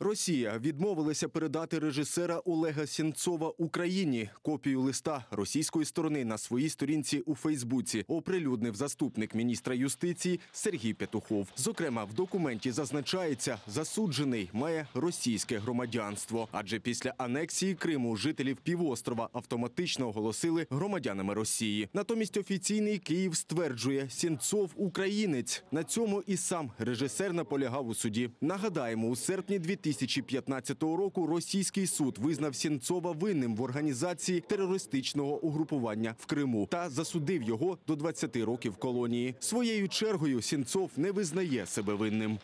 Росія відмовилася передати режисера Олега Сінцова Україні копію листа російської сторони на своїй сторінці у Фейсбуці. Оприлюднив заступник міністра юстиції Сергій Петухов. Зокрема, в документі зазначається, засуджений має російське громадянство, адже після анексії Криму жителів півострова автоматично оголосили громадянами Росії. Натомість офіційний Київ стверджує, Сінцов українець. На цьому і сам режисер наполягав у суді. Нагадаємо, у серпні 2000 2015 року російський суд визнав Сінцова винним в організації терористичного угрупування в Криму та засудив його до 20 років колонії. Своєю чергою Сінцов не визнає себе винним.